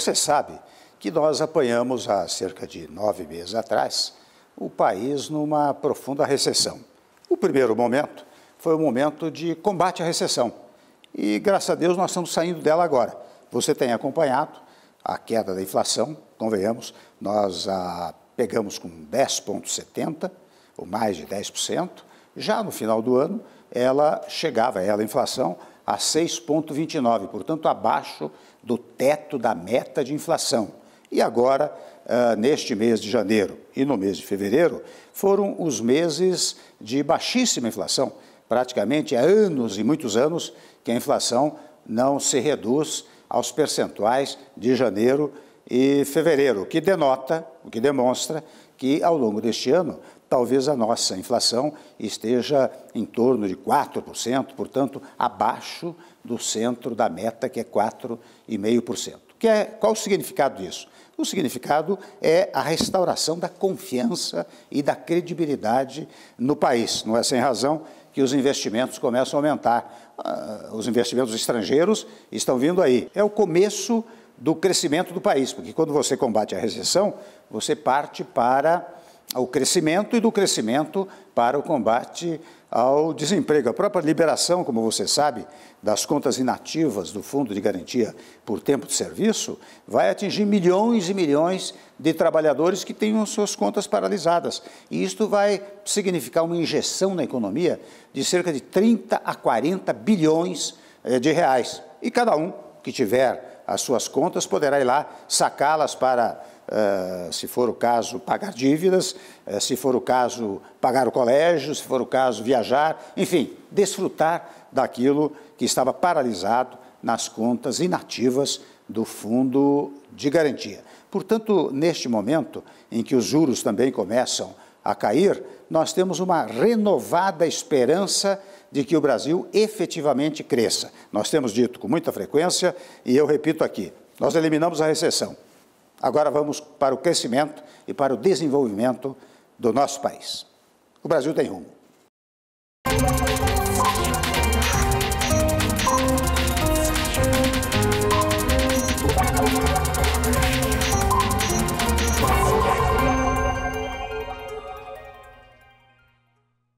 Você sabe que nós apanhamos há cerca de nove meses atrás o país numa profunda recessão. O primeiro momento foi o momento de combate à recessão. E, graças a Deus, nós estamos saindo dela agora. Você tem acompanhado a queda da inflação, convenhamos, nós a pegamos com 10,70%, ou mais de 10%, já no final do ano, ela chegava, ela, a inflação, a 6,29%, portanto, abaixo do teto da meta de inflação. E agora, uh, neste mês de janeiro e no mês de fevereiro, foram os meses de baixíssima inflação. Praticamente há anos e muitos anos que a inflação não se reduz aos percentuais de janeiro e fevereiro, o que denota, o que demonstra que ao longo deste ano talvez a nossa inflação esteja em torno de 4%, portanto, abaixo do centro da meta, que é 4,5%. Que é, qual o significado disso? O significado é a restauração da confiança e da credibilidade no país. Não é sem razão que os investimentos começam a aumentar. Ah, os investimentos estrangeiros estão vindo aí. É o começo do crescimento do país, porque quando você combate a recessão, você parte para o crescimento e do crescimento para o combate ao desemprego. A própria liberação, como você sabe, das contas inativas do Fundo de Garantia por Tempo de Serviço vai atingir milhões e milhões de trabalhadores que tenham suas contas paralisadas. E isto vai significar uma injeção na economia de cerca de 30 a 40 bilhões eh, de reais. E cada um que tiver as suas contas, poderá ir lá sacá-las para, eh, se for o caso, pagar dívidas, eh, se for o caso, pagar o colégio, se for o caso, viajar, enfim, desfrutar daquilo que estava paralisado nas contas inativas do Fundo de Garantia. Portanto, neste momento em que os juros também começam a a cair, nós temos uma renovada esperança de que o Brasil efetivamente cresça. Nós temos dito com muita frequência, e eu repito aqui: nós eliminamos a recessão. Agora vamos para o crescimento e para o desenvolvimento do nosso país. O Brasil tem rumo.